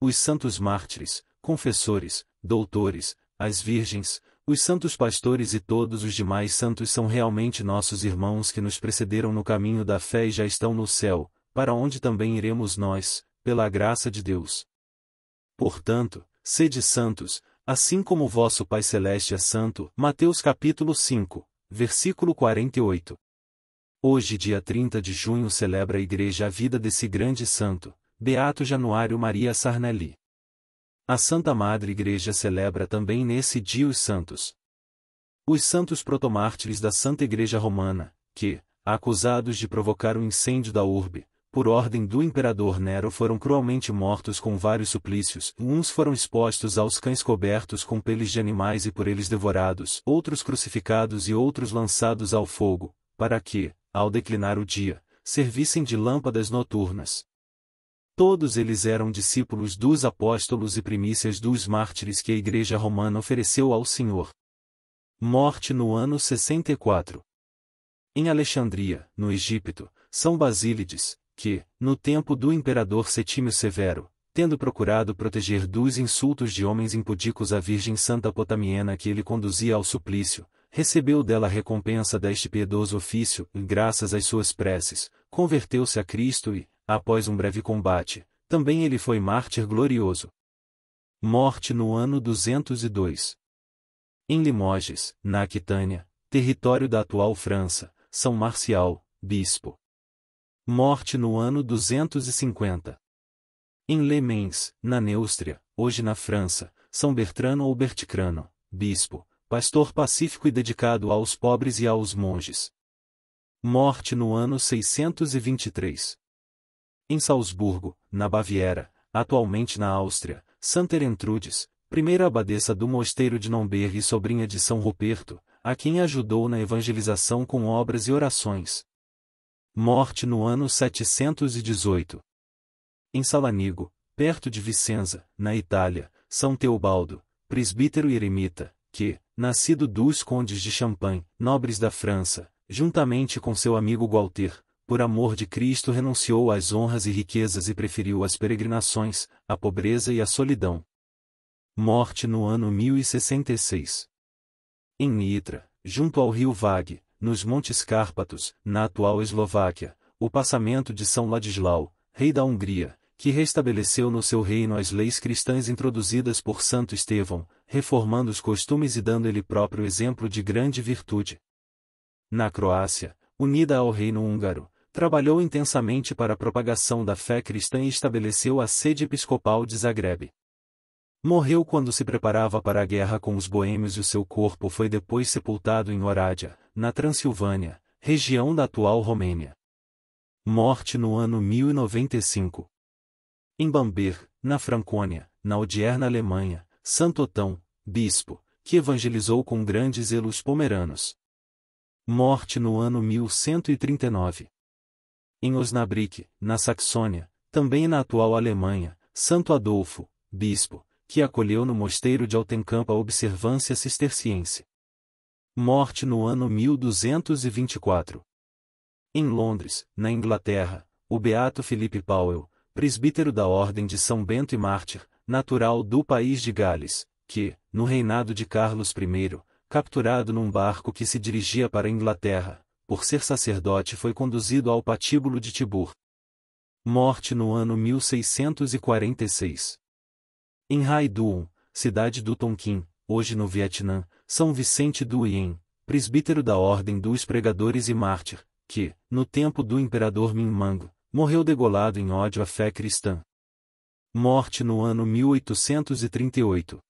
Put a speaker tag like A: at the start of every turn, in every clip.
A: os santos mártires, confessores, doutores, as virgens, os santos pastores e todos os demais santos são realmente nossos irmãos que nos precederam no caminho da fé e já estão no céu, para onde também iremos nós, pela graça de Deus. Portanto, sede santos, assim como vosso Pai Celeste é santo. Mateus capítulo 5, versículo 48. Hoje, dia 30 de junho, celebra a igreja a vida desse grande santo, Beato Januário Maria Sarnelli. A Santa Madre Igreja celebra também nesse dia os santos. Os santos protomártires da Santa Igreja Romana, que, acusados de provocar o incêndio da urbe, por ordem do imperador Nero foram cruelmente mortos com vários suplícios, uns foram expostos aos cães cobertos com peles de animais e por eles devorados, outros crucificados e outros lançados ao fogo, para que, ao declinar o dia, servissem de lâmpadas noturnas. Todos eles eram discípulos dos apóstolos e primícias dos mártires que a Igreja Romana ofereceu ao Senhor. Morte no ano 64. Em Alexandria, no Egito, São Basílides, que, no tempo do imperador Setímio Severo, tendo procurado proteger dos insultos de homens impudicos a Virgem Santa Potamiena que ele conduzia ao suplício, recebeu dela a recompensa deste piedoso ofício, e graças às suas preces, converteu-se a Cristo e, após um breve combate, também ele foi mártir glorioso. Morte no ano 202. Em Limoges, na Aquitânia, território da atual França, São Marcial, bispo. Morte no ano 250. Em Le Mans, na Neústria, hoje na França, São Bertrano ou Berticrano, bispo, pastor pacífico e dedicado aos pobres e aos monges. Morte no ano 623 em Salzburgo, na Baviera, atualmente na Áustria, Santa Erentrudes, primeira abadesa do mosteiro de Nomber e sobrinha de São Ruperto, a quem ajudou na evangelização com obras e orações. Morte no ano 718. Em Salanigo, perto de Vicenza, na Itália, São Teobaldo, presbítero e eremita, que, nascido dos condes de Champagne, nobres da França, juntamente com seu amigo Gualter, por amor de Cristo renunciou às honras e riquezas e preferiu as peregrinações, a pobreza e a solidão. Morte no ano 1066. Em Nitra, junto ao rio Vague, nos Montes Cárpatos, na atual Eslováquia, o passamento de São Ladislau, rei da Hungria, que restabeleceu no seu reino as leis cristãs introduzidas por Santo Estevão, reformando os costumes e dando ele próprio exemplo de grande virtude. Na Croácia, unida ao reino húngaro, trabalhou intensamente para a propagação da fé cristã e estabeleceu a sede episcopal de Zagreb. Morreu quando se preparava para a guerra com os boêmios e o seu corpo foi depois sepultado em Orádia, na Transilvânia, região da atual Romênia. Morte no ano 1095. Em Bamber, na Franconia, na odierna Alemanha, Santo Otão, bispo, que evangelizou com grande zelo os pomeranos. Morte no ano 1139 em Osnabrück, na Saxônia, também na atual Alemanha, Santo Adolfo, bispo, que acolheu no mosteiro de Altenkamp a observância cisterciense. Morte no ano 1224. Em Londres, na Inglaterra, o beato Felipe Powell, presbítero da Ordem de São Bento e Mártir, natural do país de Gales, que, no reinado de Carlos I, capturado num barco que se dirigia para a Inglaterra, por ser sacerdote foi conduzido ao patíbulo de Tibur. Morte no ano 1646. Em Haiduan, cidade do Tonkin, hoje no Vietnã, São Vicente do Yen, presbítero da Ordem dos Pregadores e mártir, que, no tempo do imperador Minh Mang, morreu degolado em ódio à fé cristã. Morte no ano 1838.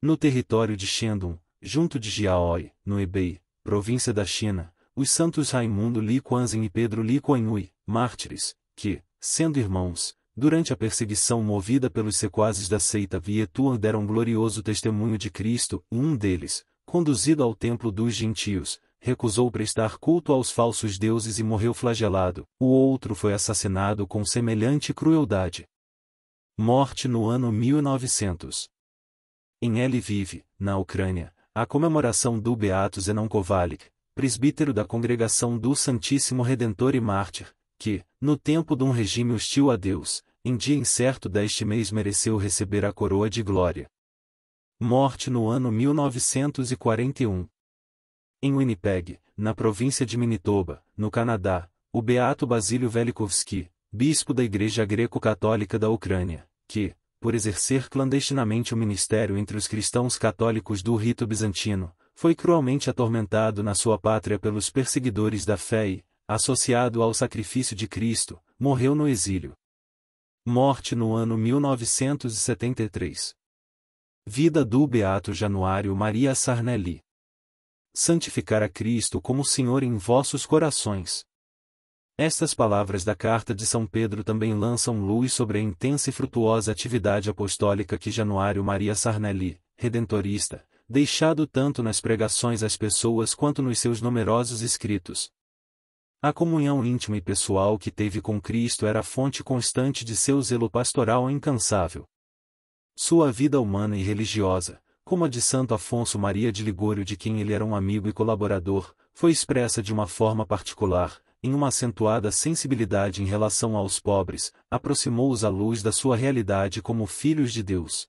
A: No território de Shandong, junto de Jiaoi, no Hebei, província da China, os santos Raimundo Liquanzin e Pedro Liquanhui, mártires, que, sendo irmãos, durante a perseguição movida pelos sequazes da seita Vietuan deram glorioso testemunho de Cristo, um deles, conduzido ao templo dos gentios, recusou prestar culto aos falsos deuses e morreu flagelado, o outro foi assassinado com semelhante crueldade. Morte no ano 1900. Em Lviv, na Ucrânia, a comemoração do Beato Zenon Kovalik, presbítero da Congregação do Santíssimo Redentor e Mártir, que, no tempo de um regime hostil a Deus, em dia incerto deste mês mereceu receber a coroa de glória. Morte no ano 1941. Em Winnipeg, na província de Manitoba, no Canadá, o beato Basílio Velikovsky, bispo da Igreja Greco-Católica da Ucrânia, que, por exercer clandestinamente o ministério entre os cristãos católicos do rito bizantino, foi cruelmente atormentado na sua pátria pelos perseguidores da fé e, associado ao sacrifício de Cristo, morreu no exílio. Morte no ano 1973. Vida do Beato Januário Maria Sarnelli. Santificar a Cristo como Senhor em vossos corações. Estas palavras da carta de São Pedro também lançam luz sobre a intensa e frutuosa atividade apostólica que Januário Maria Sarnelli, redentorista, deixado tanto nas pregações às pessoas quanto nos seus numerosos escritos. A comunhão íntima e pessoal que teve com Cristo era a fonte constante de seu zelo pastoral incansável. Sua vida humana e religiosa, como a de Santo Afonso Maria de Ligório, de quem ele era um amigo e colaborador, foi expressa de uma forma particular, em uma acentuada sensibilidade em relação aos pobres, aproximou-os à luz da sua realidade como filhos de Deus.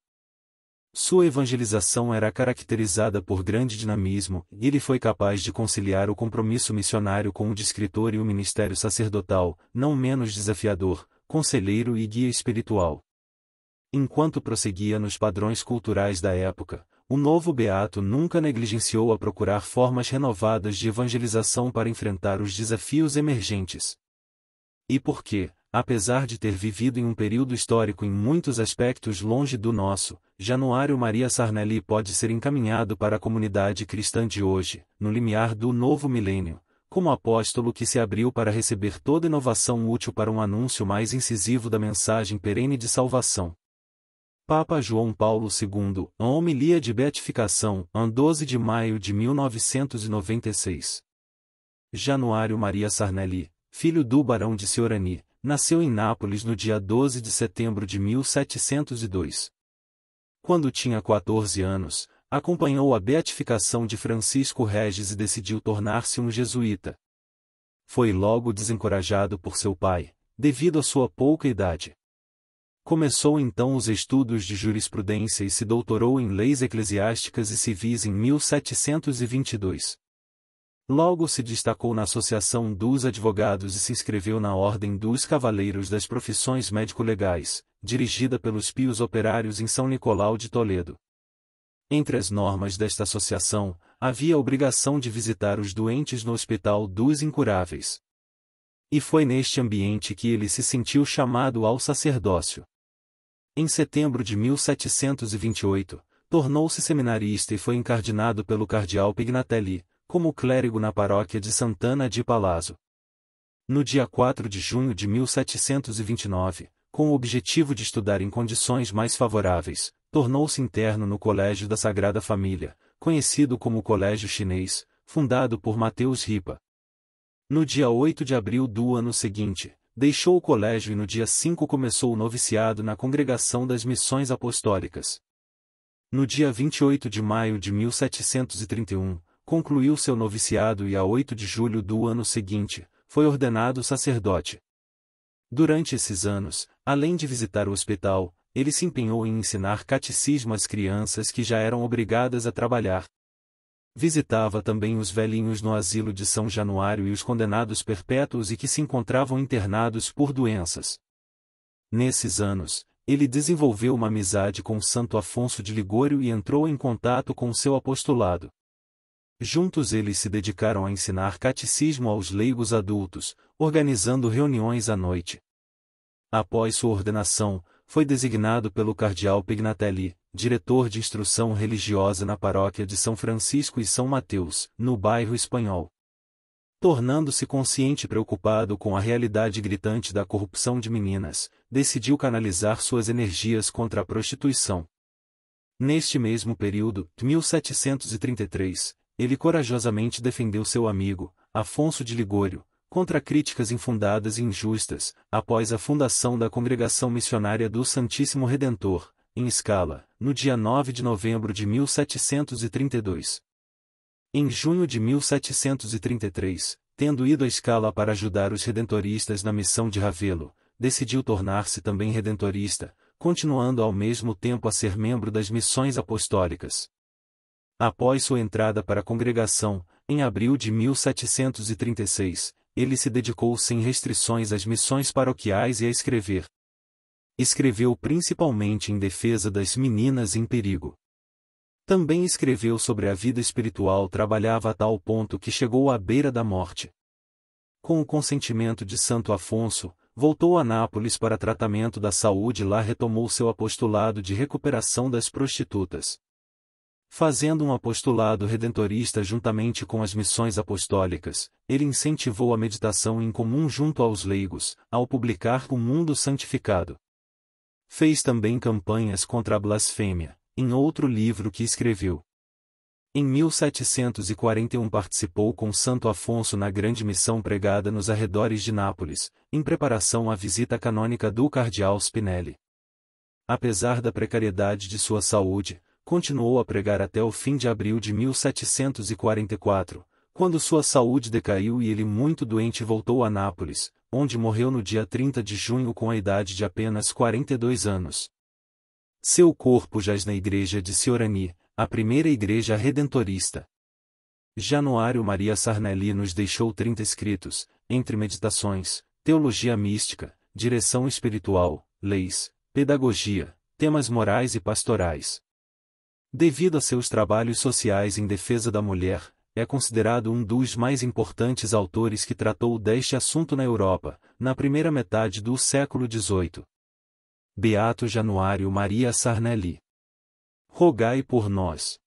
A: Sua evangelização era caracterizada por grande dinamismo, e ele foi capaz de conciliar o compromisso missionário com o de escritor e o ministério sacerdotal, não menos desafiador, conselheiro e guia espiritual. Enquanto prosseguia nos padrões culturais da época, o novo beato nunca negligenciou a procurar formas renovadas de evangelização para enfrentar os desafios emergentes. E por quê? apesar de ter vivido em um período histórico em muitos aspectos longe do nosso, Januário Maria Sarnelli pode ser encaminhado para a comunidade cristã de hoje, no limiar do novo milênio, como apóstolo que se abriu para receber toda inovação útil para um anúncio mais incisivo da mensagem perene de salvação. Papa João Paulo II, a homilia de beatificação, an 12 de maio de 1996. Januário Maria Sarnelli, filho do Barão de Ciorani, nasceu em Nápoles no dia 12 de setembro de 1702. Quando tinha 14 anos, acompanhou a beatificação de Francisco Regis e decidiu tornar-se um jesuíta. Foi logo desencorajado por seu pai, devido à sua pouca idade. Começou então os estudos de jurisprudência e se doutorou em leis eclesiásticas e civis em 1722. Logo se destacou na Associação dos Advogados e se inscreveu na Ordem dos Cavaleiros das Profissões Médico-Legais, dirigida pelos pios operários em São Nicolau de Toledo. Entre as normas desta associação, havia a obrigação de visitar os doentes no Hospital dos Incuráveis. E foi neste ambiente que ele se sentiu chamado ao sacerdócio. Em setembro de 1728, tornou-se seminarista e foi encardinado pelo cardeal Pignatelli, como clérigo na paróquia de Santana de Palazzo. No dia 4 de junho de 1729, com o objetivo de estudar em condições mais favoráveis, tornou-se interno no Colégio da Sagrada Família, conhecido como Colégio Chinês, fundado por Mateus Ripa. No dia 8 de abril do ano seguinte, deixou o colégio e no dia 5 começou o noviciado na Congregação das Missões Apostólicas. No dia 28 de maio de 1731, concluiu seu noviciado e a 8 de julho do ano seguinte, foi ordenado sacerdote. Durante esses anos, além de visitar o hospital, ele se empenhou em ensinar catecismo às crianças que já eram obrigadas a trabalhar. Visitava também os velhinhos no asilo de São Januário e os condenados perpétuos e que se encontravam internados por doenças. Nesses anos, ele desenvolveu uma amizade com Santo Afonso de Ligório e entrou em contato com seu apostolado. Juntos eles se dedicaram a ensinar catecismo aos leigos adultos, organizando reuniões à noite. Após sua ordenação, foi designado pelo cardeal Pignatelli, diretor de instrução religiosa na paróquia de São Francisco e São Mateus, no bairro espanhol. Tornando-se consciente e preocupado com a realidade gritante da corrupção de meninas, decidiu canalizar suas energias contra a prostituição. Neste mesmo período, 1733, ele corajosamente defendeu seu amigo, Afonso de Ligório, contra críticas infundadas e injustas, após a fundação da Congregação Missionária do Santíssimo Redentor, em Escala, no dia 9 de novembro de 1732. Em junho de 1733, tendo ido à Escala para ajudar os redentoristas na missão de Ravelo, decidiu tornar-se também redentorista, continuando ao mesmo tempo a ser membro das missões apostólicas. Após sua entrada para a congregação, em abril de 1736, ele se dedicou sem restrições às missões paroquiais e a escrever. Escreveu principalmente em defesa das meninas em perigo. Também escreveu sobre a vida espiritual, trabalhava a tal ponto que chegou à beira da morte. Com o consentimento de Santo Afonso, voltou a Nápoles para tratamento da saúde e lá retomou seu apostolado de recuperação das prostitutas. Fazendo um apostolado redentorista juntamente com as missões apostólicas, ele incentivou a meditação em comum junto aos leigos, ao publicar O Mundo Santificado. Fez também campanhas contra a blasfêmia, em outro livro que escreveu. Em 1741 participou com Santo Afonso na grande missão pregada nos arredores de Nápoles, em preparação à visita canônica do cardeal Spinelli. Apesar da precariedade de sua saúde, continuou a pregar até o fim de abril de 1744, quando sua saúde decaiu e ele muito doente voltou a Nápoles, onde morreu no dia 30 de junho com a idade de apenas 42 anos. Seu corpo jaz na igreja de Ciorani, a primeira igreja redentorista. Januário Maria Sarnelli nos deixou 30 escritos, entre meditações, teologia mística, direção espiritual, leis, pedagogia, temas morais e pastorais. Devido a seus trabalhos sociais em defesa da mulher, é considerado um dos mais importantes autores que tratou deste assunto na Europa, na primeira metade do século XVIII. Beato Januário Maria Sarnelli. Rogai por nós.